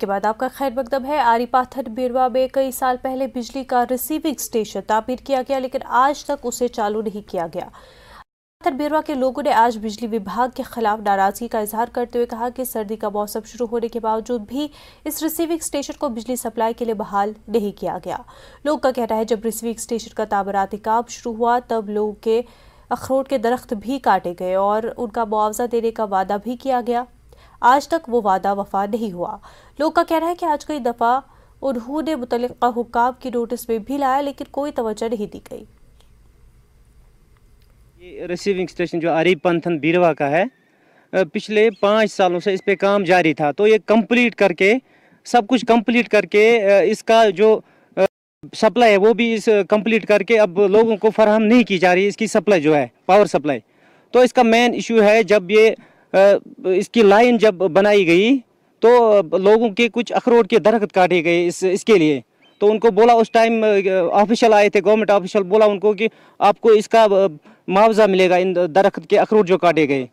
के बाद आपका खैर मकदम है आरी पाथर बिरवा में कई साल पहले बिजली का रिसीविंग स्टेशन तामीर किया गया लेकिन आज तक उसे चालू नहीं किया गया पाथर बिरवा के लोगों ने आज बिजली विभाग के खिलाफ नाराजगी का इजहार करते हुए कहा कि सर्दी का मौसम शुरू होने के बावजूद भी इस रिसीविंग स्टेशन को बिजली सप्लाई के लिए बहाल नहीं किया गया लोगों का कहना है जब रिसीविंग स्टेशन का ताबराती काम शुरू हुआ तब लोगों के अखरोट के दरख्त भी काटे गए और उनका मुआवजा देने का वादा भी किया गया आज तक वो वादा वफा नहीं हुआ लोग का कहना है कि आज कई दफ़ा उन्होंने मुतल हुकाम की नोटिस में भी लाया लेकिन कोई तोज्जह नहीं दी गई ये रिसीविंग स्टेशन जो आरिफ पंथन बीरवा का है पिछले पाँच सालों से इस पे काम जारी था तो ये कंप्लीट करके सब कुछ कंप्लीट करके इसका जो सप्लाई है वो भी इस कंप्लीट करके अब लोगों को फराहम नहीं की जा रही इसकी सप्लाई जो है पावर सप्लाई तो इसका मेन इशू है जब ये इसकी लाइन जब बनाई गई तो लोगों के कुछ अखरोट के दरख्त काटे गए इस इसके लिए तो उनको बोला उस टाइम ऑफिशियल आए थे गवर्नमेंट ऑफिशियल बोला उनको कि आपको इसका मुआवजा मिलेगा इन दरख्त के अखरूट जो काटे गए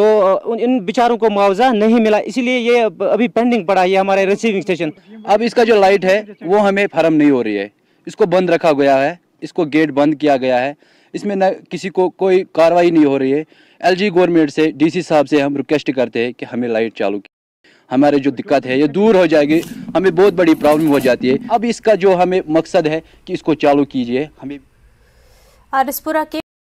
तो इन बिचारों को मुआवजा नहीं मिला इसीलिए ये अभी पेंडिंग पड़ा है हमारे रिसीविंग स्टेशन अब इसका जो लाइट है वो हमें फर्म नहीं हो रही है इसको बंद रखा गया है इसको गेट बंद किया गया है इसमें न किसी को कोई कार्रवाई नहीं हो रही है एलजी गवर्नमेंट से डीसी साहब से हम रिक्वेस्ट करते हैं कि हमें लाइट चालू की हमारे जो दिक्कत है ये दूर हो जाएगी हमें बहुत बड़ी प्रॉब्लम हो जाती है अब इसका जो हमें मकसद है कि इसको चालू कीजिए हमें आरसपुरा के